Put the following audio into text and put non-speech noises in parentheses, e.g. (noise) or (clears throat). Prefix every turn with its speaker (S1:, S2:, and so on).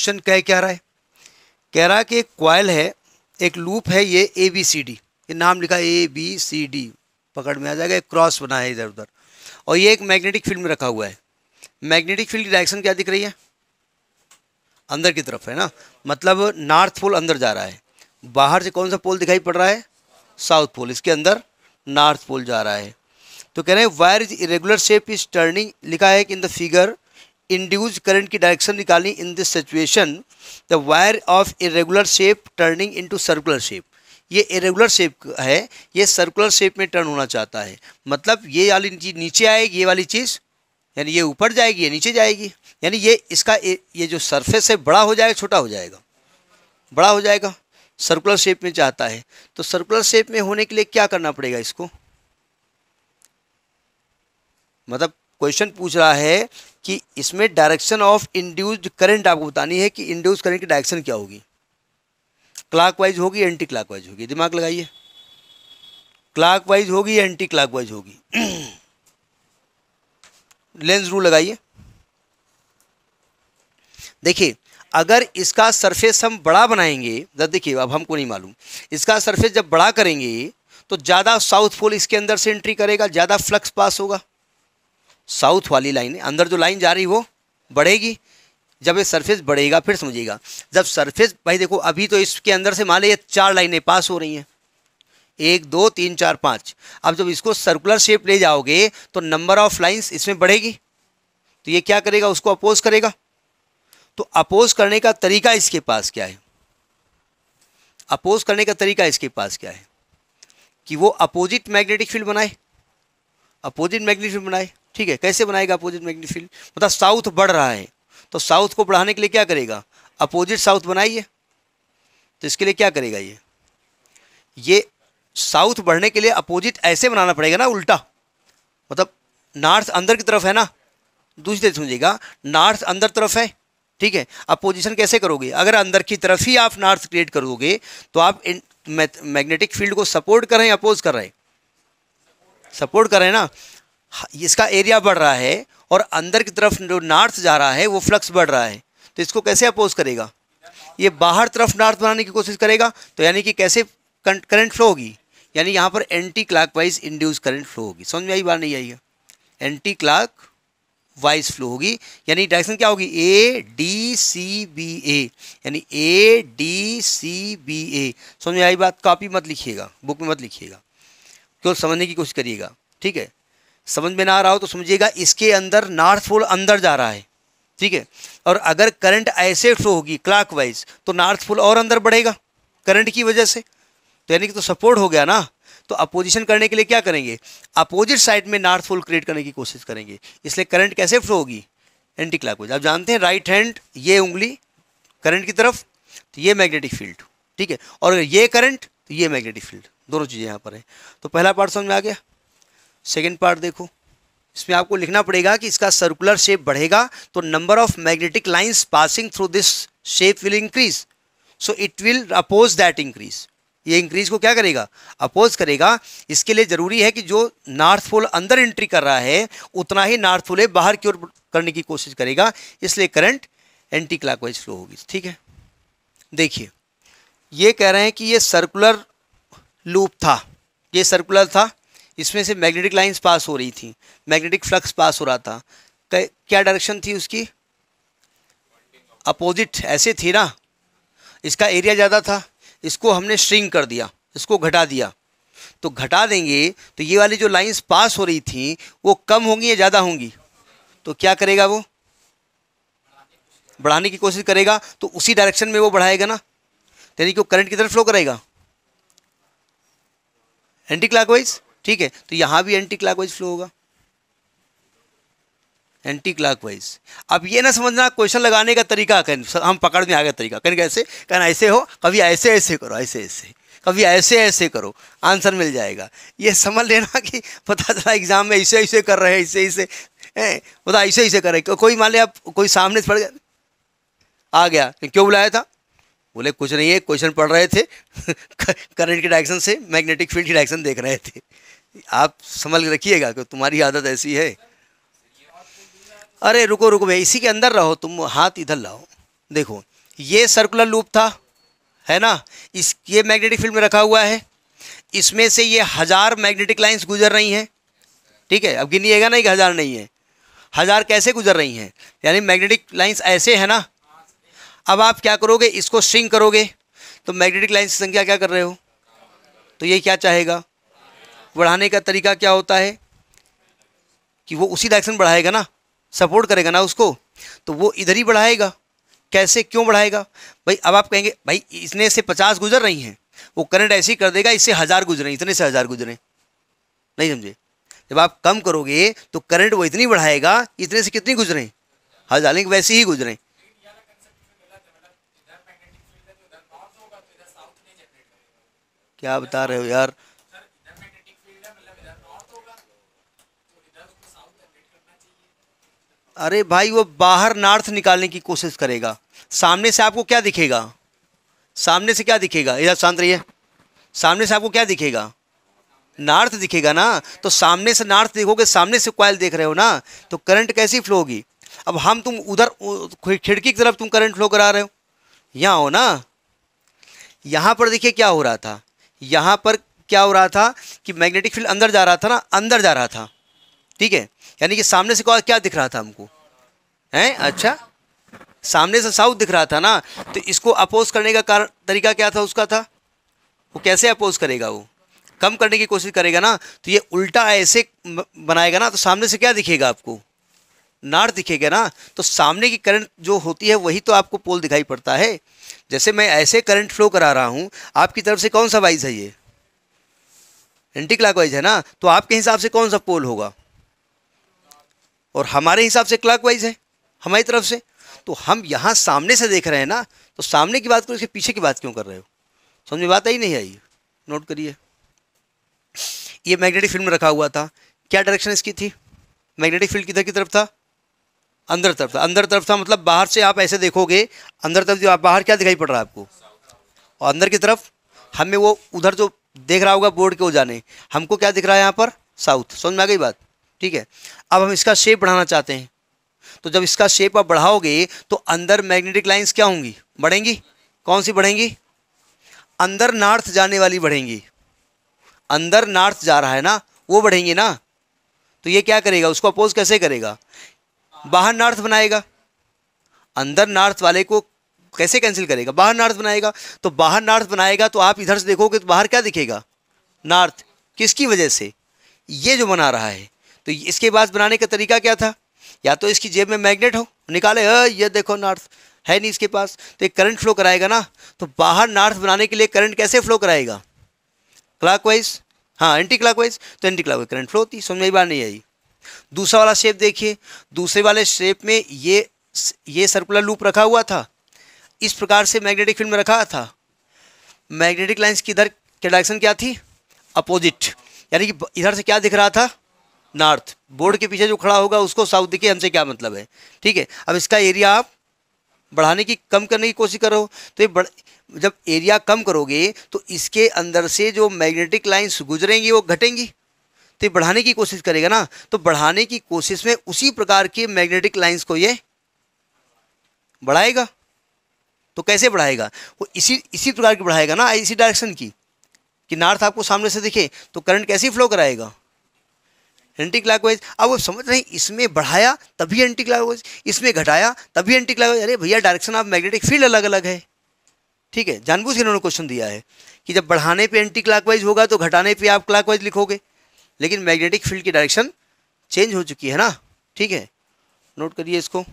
S1: question क्या रहा है कह रहा है कि एक क्वाइल है एक लूप है ये ए बी सी डी ये नाम लिखा ए बी सी डी पकड़ में आ जाएगा एक क्रॉस बना है इधर उधर और ये एक मैग्नेटिक फील्ड में रखा हुआ है मैग्नेटिक फील्ड की डायरेक्शन क्या दिख रही है अंदर की तरफ है ना मतलब नॉर्थ पोल अंदर जा रहा है बाहर से कौन सा पोल दिखाई पड़ रहा है साउथ पोल इसके अंदर नॉर्थ पोल जा रहा है तो कह रहे हैं wire is irregular shape is turning लिखा है कि in the figure induce current की डायरेक्शन निकालनी in this situation the wire of irregular shape turning into circular shape ये इरेगुलर शेप है ये सर्कुलर शेप में टर्न होना चाहता है मतलब ये वाली चीज़ नीचे आएगी ये वाली चीज़ यानी ये ऊपर जाएगी या नीचे जाएगी यानी ये इसका ये जो सरफेस है बड़ा हो जाएगा छोटा हो जाएगा बड़ा हो जाएगा सर्कुलर शेप में चाहता है तो सर्कुलर शेप में होने के लिए क्या करना पड़ेगा इसको मतलब क्वेश्चन पूछ रहा है कि इसमें डायरेक्शन ऑफ इंड्यूस्ड करंट आपको बतानी है कि इंड्यूस करंट की डायरेक्शन क्या होगी क्लॉकवाइज होगी एंटी क्लॉकवाइज होगी दिमाग लगाइए क्लॉकवाइज होगी एंटी क्लॉकवाइज होगी लेंस (clears throat) रूल लगाइए देखिए अगर इसका सरफेस हम बड़ा बनाएंगे जब देखिए अब हमको नहीं मालूम इसका सरफेस जब बड़ा करेंगे तो ज़्यादा साउथ पोल इसके अंदर से एंट्री करेगा ज़्यादा फ्लक्स पास होगा साउथ वाली लाइन है अंदर जो लाइन जा रही वो बढ़ेगी जब ये सरफेस बढ़ेगा फिर समझिएगा जब सरफेस भाई देखो अभी तो इसके अंदर से मान लीजिए चार लाइनें पास हो रही हैं एक दो तीन चार पाँच अब जब इसको सर्कुलर शेप ले जाओगे तो नंबर ऑफ लाइंस इसमें बढ़ेगी तो ये क्या करेगा उसको अपोज करेगा तो अपोज करने का तरीका इसके पास क्या है अपोज करने का तरीका इसके पास क्या है कि वो अपोजिट मैग्नेटिक फील्ड बनाए अपोजिट मैग्नेटिक फील्ड बनाए ठीक है कैसे बनाएगा अपोजिट मैग्नेटिक फील्ड मतलब साउथ बढ़ रहा है तो साउथ को बढ़ाने के लिए क्या करेगा अपोजिट साउथ बनाइए तो इसके लिए क्या करेगा ये ये साउथ बढ़ने के लिए अपोजिट ऐसे बनाना पड़ेगा ना उल्टा मतलब नॉर्थ अंदर की तरफ है ना दूसरी समझिएगा नॉर्थ अंदर तरफ है ठीक है अपोजिशन कैसे करोगे अगर अंदर की तरफ ही आप नॉर्थ क्रिएट करोगे तो आप मैग्नेटिक फील्ड को सपोर्ट कर रहे हैं अपोज कर रहे हैं सपोर्ट कर रहे हैं ना इसका एरिया बढ़ रहा है और अंदर की तरफ जो नॉर्थ जा रहा है वो फ्लक्स बढ़ रहा है तो इसको कैसे अपोज करेगा ये बाहर तरफ नॉर्थ बनाने की कोशिश करेगा तो यानी कि कैसे करंट फ्लो होगी यानी यहाँ पर anti clockwise induce current flow होगी समझ में आई बात नहीं आई है एंटी क्लाक वाइज फ्लो होगी यानी डायरेक्शन क्या होगी ए डी सी बी ए यानी ए डी सी बी ए समझ में आई बात कॉपी मत लिखिएगा बुक में मत लिखिएगा क्यों समझने की कोशिश करिएगा ठीक है समझ में ना आ रहा हो तो समझिएगा इसके अंदर नॉर्थ पोल अंदर जा रहा है ठीक है और अगर करंट ऐसे फ्लो होगी क्लाक वाइज तो नॉर्थ पोल और अंदर बढ़ेगा करंट की वजह से तो यानी कि तो सपोर्ट हो गया ना तो अपोजिशन करने के लिए क्या करेंगे अपोजिट साइड में नॉर्थ पोल क्रिएट करने की कोशिश करेंगे इसलिए करंट कैसे फ्लो होगी एंटी क्लाक वाइज आप जानते हैं राइट हैंड ये उंगली करंट की तरफ तो ये मैग्नेटिक फील्ड ठीक है और ये करंट तो ये मैग्नेटिक फील्ड दोनों चीज़ें यहाँ पर हैं तो पहला पार्ट समझ में आ गया सेकेंड पार्ट देखो इसमें आपको लिखना पड़ेगा कि इसका सर्कुलर शेप बढ़ेगा तो number of magnetic lines passing through this shape will increase so it will oppose that increase ये इंक्रीज को क्या करेगा अपोज करेगा इसके लिए ज़रूरी है कि जो नॉर्थ पोल अंदर एंट्री कर रहा है उतना ही नॉर्थ पोल बाहर की ओर करने की कोशिश करेगा इसलिए करंट एंटी क्लाकवाइज फ्लो होगी ठीक है देखिए ये कह रहे हैं कि ये सर्कुलर लूप था ये सर्कुलर था इसमें से मैग्नेटिक लाइंस पास हो रही थी मैग्नेटिक फ्लक्स पास हो रहा था क्या डायरेक्शन थी उसकी अपोजिट ऐसे थी ना इसका एरिया ज़्यादा था इसको हमने श्रिंक कर दिया इसको घटा दिया तो घटा देंगे तो ये वाली जो लाइंस पास हो रही थी वो कम होंगी या ज़्यादा होंगी तो क्या करेगा वो बढ़ाने की कोशिश करेगा तो उसी डायरेक्शन में वो बढ़ाएगा ना यानी कि वो करंट की तरफ फ्लो करेगा एंटी क्लॉकवाइज ठीक है तो यहां भी एंटी क्लॉकवाइज फ्लो होगा एंटी क्लॉकवाइज अब ये ना समझना क्वेश्चन लगाने का तरीका हम पकड़ में आ गया तरीका कहीं कैसे कहना ऐसे हो कभी ऐसे ऐसे करो ऐसे ऐसे कभी ऐसे ऐसे करो आंसर मिल जाएगा ये समझ लेना कि पता चला एग्जाम में ऐसे ऐसे कर रहे हैं ऐसे ऐसे हैं बता ऐसे ऐसे कर रहे को, कोई मान लिया आप कोई सामने से पड़ गया आ गया क्यों बुलाया था बोले कुछ नहीं है क्वेश्चन पढ़ रहे थे करंट (laughs) के डायरेक्शन से मैग्नेटिक फील्ड की डायरेक्शन देख रहे थे आप संभल रखिएगा कि तुम्हारी आदत ऐसी है अरे रुको रुको भैया इसी के अंदर रहो तुम हाथ इधर लाओ देखो ये सर्कुलर लूप था है ना इस ये मैग्नेटिक फील्ड में रखा हुआ है इसमें से ये हज़ार मैग्नेटिक लाइंस गुजर रही हैं ठीक है अब गिनिएगा नहीं कि हज़ार नहीं है हज़ार कैसे गुजर रही हैं यानी मैग्नेटिक लाइंस ऐसे है ना अब आप क्या करोगे इसको स्ट्रिंग करोगे तो मैग्नेटिक लाइन्स की संख्या क्या कर रहे हो तो ये क्या चाहेगा बढ़ाने का तरीका क्या होता है कि वो उसी डायरेक्शन बढ़ाएगा ना सपोर्ट करेगा ना उसको तो वो इधर ही बढ़ाएगा कैसे क्यों बढ़ाएगा भाई अब आप कहेंगे भाई इसने से पचास गुजर रही हैं वो करंट ऐसे ही कर देगा इससे हज़ार गुजरें इतने से हज़ार गुजरें नहीं समझे जब आप कम करोगे तो करंट वो इतनी बढ़ाएगा इतने से कितनी गुजरें हज़ार लेकिन वैसे ही गुजरें क्या बता रहे हो यार अरे भाई वो बाहर नार्थ निकालने की कोशिश करेगा सामने से आपको क्या दिखेगा सामने से क्या दिखेगा इधर शांत रहिए सामने से आपको क्या दिखेगा नार्थ दिखेगा ना तो सामने से नार्थ देखोगे सामने से क्वाइल देख रहे हो ना तो करंट कैसी फ्लो होगी अब हम तुम उधर खिड़की की तरफ तुम करंट फ्लो करा रहे हो यहाँ हो ना यहाँ पर देखिए क्या हो रहा था यहाँ पर क्या हो रहा था कि मैग्नेटिक फील्ड अंदर जा रहा था ना अंदर जा रहा था ठीक है यानी कि सामने से क्या दिख रहा था हमको हैं अच्छा सामने से साउथ दिख रहा था ना तो इसको अपोज करने का कारण तरीका क्या था उसका था वो कैसे अपोज करेगा वो कम करने की कोशिश करेगा ना तो ये उल्टा ऐसे बनाएगा ना तो सामने से क्या दिखेगा आपको नार दिखेगा ना तो सामने की करंट जो होती है वही तो आपको पोल दिखाई पड़ता है जैसे मैं ऐसे करंट फ्लो करा रहा हूँ आपकी तरफ से कौन सा वाइज है ये एंटी वाइज है ना तो आपके हिसाब से कौन सा पोल होगा और हमारे हिसाब से क्लाक वाइज है हमारी तरफ से तो हम यहाँ सामने से देख रहे हैं ना तो सामने की बात करो इसके पीछे की बात क्यों कर रहे हो समझ में बात आई नहीं आई नोट करिए ये मैग्नेटिक फील्ड में रखा हुआ था क्या डायरेक्शन इसकी थी मैग्नेटिक फील्ड किधर की तरफ था अंदर तरफ था अंदर तरफ था मतलब बाहर से आप ऐसे देखोगे अंदर तरफ जो आप बाहर क्या दिखाई पड़ रहा है आपको और अंदर की तरफ हमें वो उधर जो देख रहा होगा बोर्ड के वो जाने हमको क्या दिख रहा है यहाँ पर साउथ समझ में आ गई बात ठीक है अब हम इसका शेप बढ़ाना चाहते हैं तो जब इसका शेप आप बढ़ाओगे तो अंदर मैग्नेटिक लाइंस क्या होंगी बढ़ेंगी कौन सी बढ़ेंगी अंदर नॉर्थ जाने वाली बढ़ेंगी अंदर नॉर्थ जा रहा है ना वो बढ़ेंगी ना तो ये क्या करेगा उसको अपोज कैसे करेगा बाहर नॉर्थ बनाएगा अंदर नॉर्थ वाले को कैसे कैंसिल करेगा बाहर नॉर्थ बनाएगा तो बाहर नॉर्थ बनाएगा तो आप इधर से देखोगे तो बाहर क्या दिखेगा नॉर्थ किसकी वजह से ये जो बना रहा है तो इसके बाद बनाने का तरीका क्या था या तो इसकी जेब में मैग्नेट हो निकाले ये देखो नॉर्थ है नहीं इसके पास तो एक करंट फ्लो कराएगा ना तो बाहर नॉर्थ बनाने के लिए करंट कैसे फ्लो कराएगा क्लाक वाइज हाँ एंटी क्लाक वाइज तो anti clockwise current flow होती समझ में बात नहीं आई दूसरा वाला शेप देखिए दूसरे वाले शेप में ये ये सर्कुलर लूप रखा हुआ था इस प्रकार से मैग्नेटिक फील्ड में रखा था मैग्नेटिक लाइन्स की इधर के डायरेक्शन क्या थी अपोजिट यानी कि इधर से क्या दिख रहा था नॉर्थ बोर्ड के पीछे जो खड़ा होगा उसको साउथ दिखे हमसे क्या मतलब है ठीक है अब इसका एरिया आप बढ़ाने की कम करने की कोशिश करो तो ये बढ़ जब एरिया कम करोगे तो इसके अंदर से जो मैग्नेटिक लाइन्स गुजरेंगी वो घटेंगी तो ये बढ़ाने की कोशिश करेगा ना तो बढ़ाने की कोशिश में उसी प्रकार की मैग्नेटिक लाइन्स को ये बढ़ाएगा तो कैसे बढ़ाएगा वो इसी इसी प्रकार की बढ़ाएगा ना इसी डायरेक्शन की कि नॉर्थ आपको सामने से दिखे तो करंट कैसे फ्लो कराएगा एंटी क्लाक वाइज अब वो समझ रहे हैं इसमें बढ़ाया तभी एंटी क्लाक वाइज इसमें घटाया तभी एंटी क्लाक वाइज अरे भैया डायरेक्शन ऑफ मैग्नेटिक फील्ड अलग अलग है ठीक है जानबूझ के इन्होंने क्वेश्चन दिया है कि जब बढ़ाने पे एंटी क्लाकवाइज होगा तो घटाने पे आप क्लाकवाइज लिखोगे लेकिन मैग्नेटिक फील्ड की डायरेक्शन चेंज हो चुकी है ना ठीक है नोट करिए इसको